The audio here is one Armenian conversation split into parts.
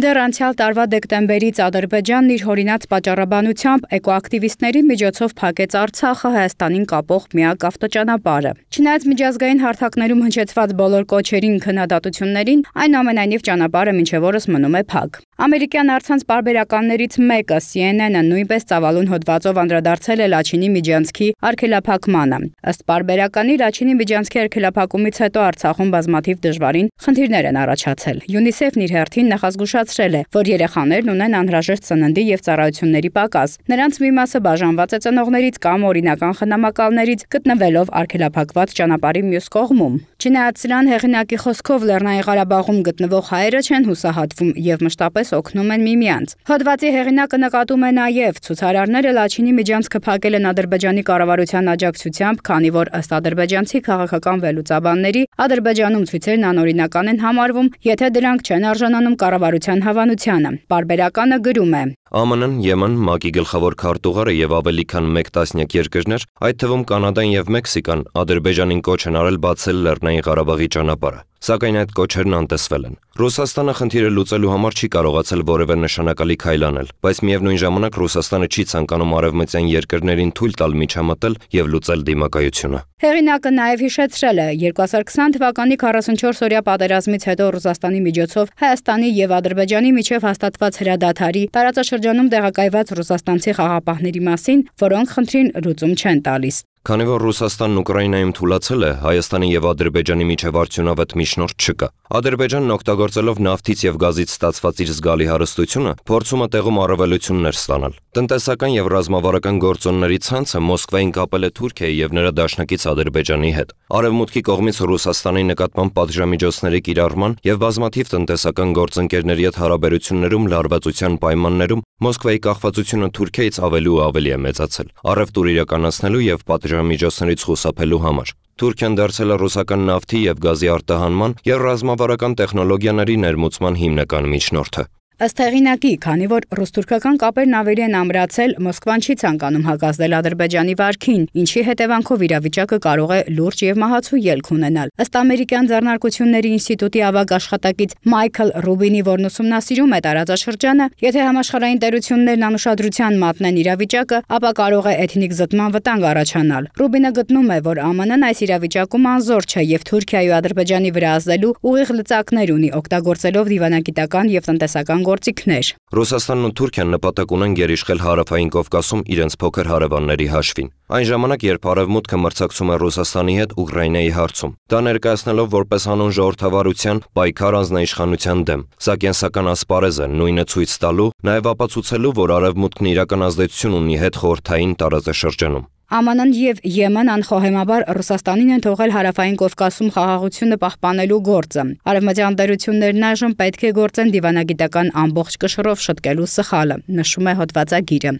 Դեռ անցյալ տարվա դեկտեմբերից Ադրբեջանն իր հորինած պատճառաբանությամբ էկոակտիվիստների միջոցով փակեց Արցախը Հայաստանին կապող միակ ավտոճանապարհը։ Չնայած միջազգային հարթակներում հնչեցված բոլոր կոչերին քննադատություններին, այնուամենայնիվ ճանապարհը ոչ որս մնում է փակ։ Ամերիկյան արցանց բարբերականներից մեկը CNN-ը նույնպես ծավալուն հոդվածով անդրադարձել է Լաչինի Միջանցքի արգելափակմանը։ Ըստ բարբերականի Լաչինի Միջանցքի արգելափակումից հետո Արցախում բազմաթիվ դժվարին խնդիրներ են առաջացել։ UNICEF-ն իր հերթին նախազգուշացրել է, որ երեխաներն ունեն անհրաժեշտ սննդի եւ ծառայությունների պակաս։ Նրանց մի մասը բաժանված է ծնողներից կամ օրինական խնամակալներից գտնվելով արգելափակված ճանապարհի մյուս կողմում։ Չնայած սրան հեղինակի խոսքով Լեռնային Ղարաբաղում գտնվող հայերը չեն հուսահատվում եւ մշտապես ևս օգնում են միմյանց։ Հոդվածի հեղինակը նկատում է նաև ցուցարարները Լաչինի միջանցքը փակել են Ադրբեջանի կառավարության աջակցությամբ, քանի որ ըստ ադրբեջանցի քաղաքական վերլուծաբանների Ադրբեջանում ցույցերն անօրինական են համարվում, եթե դրանք չեն արժանանում կառավարության հավանությանը։ Բարբերականը գրում է. ԱՄՆ-ն, Եմեն, ՄԱԿ-ի գլխավոր քարտուղարը եւ ավելի քան 1 տասնյակ երկրներ, այդ թվում Կանադան եւ Մեքսիկան, Ադրբեջանին կոչ են արել բացել Լեռնային Ղարաբաղի ճանապարհը։ Սակայն այդ կոչերն անտեսվել են։ Ռուսաստանը խնդիրը լուծելու համար չի կարողացել որևէ նշանակալի քայլ անել, բայց միևնույն ժամանակ Ռուսաստանը չի ցանկանում արևմտյան երկրներին թույլ տալ միջամտել եւ լուծել դիմակայությունը։ Հեղինակը նաեւ հիշեցրել է 2020 թվականի 44 օրյա պատերազմից հետո Ռուսաստանի միջոցով Հայաստանի եւ Ադրբեջանի միջև հաստատված հրադադարի տարածաշրջանում տեղակայված ռուսաստանցի խաղապահների մասին, որոնք խնդրին լուծում չեն տալիս։ Քանի որ Ռուսաստանն Ուկրաինայում թուլացել է, Հայաստանի եւ Ադրբեջանի միջև արդյունավետ միջնորդ չկա։ Ադրբեջանն օգտագործելով նավթից եւ գազից ստացված իր զգալի հարստությունը, փորձում է տեղում առավելություններ ստանալ։ Տնտեսական եւ ռազմավարական գործոնների ցանցը Մոսկվային կապել է Թուրքիայի եւ նրա դաշնակից Ադրբեջանի հետ։ Արևմուտքի կողմից Ռուսաստանի նկատմամբ պատժամիջոցների կիրառման եւ բազմաթիվ տնտեսական գործընկերների հետ հարաբերություններում լարվածության պայմաններում Մոսկվայի կախվածությունը Թուրքիայից ավելի ու ավելի է մեծացել։ Արևտուր իրականացնելու եւ պատժ պատժամիջոցներից խուսափելու համար։ Թուրքիան դարձել է ռուսական նավթի եւ գազի արտահանման եւ ռազմավարական տեխնոլոգիաների ներմուծման հիմնական միջնորդը։ Ըստ հեղինակի, քանի որ ռուս-թուրքական կապերն ավելի են ամրացել, Մոսկվան չի ցանկանում հակազդել Ադրբեջանի վարքին, ինչի հետևանքով իրավիճակը կարող է լուրջ եւ մահացու ելք ունենալ։ Ըստ Ամերիկյան ձեռնարկությունների ինստիտուտի ավագ աշխատակից Մայքլ Ռուբինի, որն ուսումնասիրում է տարածաշրջանը, եթե համաշխարհային տերություններն անուշադրության մատնեն իրավիճակը, ապա կարող է էթնիկ զտման վտանգ առաջանալ։ Ռուբինը գտնում է, որ ԱՄՆ-ն այս իրավիճակում անզոր չէ եւ Թուրքիայի ու Ադրբեջանի վրա ազդելու ուղիղ լծակներ ունի, օգտագործելով դիվանագիտական եւ տնտեսական գործիքներ։ Ռուսաստանն ու Թուրքիան նպատակ ունեն գերիշխել Հարավային Կովկասում իրենց փոքր հարևանների հաշվին։ Այն ժամանակ, երբ Արևմուտքը մրցակցում է Ռուսաստանի հետ Ուկրաինայի հարցում, դա ներկայացնելով որպես հանուն ժողովրդավարության պայքար անձնաիշխանության դեմ։ Սա կենսական ասպարեզ է, նույնը ցույց տալու, նաև ապացուցելու, որ Արևմուտքն իրական ազդեցություն ունի հետ խորթային տարածաշրջանում։ ԱՄՆ-ն եւ ԵՄ-ն անխոհեմաբար Ռուսաստանին են թողել հարավային Կովկասում խաղաղությունը պահպանելու գործը։ Արևմտյան դերություններն այժմ պետք է գործեն դիվանագիտական ամբողջ կշռով շտկելու սխալը, նշում է հոդվածագիրը։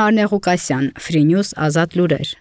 Նարնե Ղուկասյան, Free News, Ազատ լուրեր։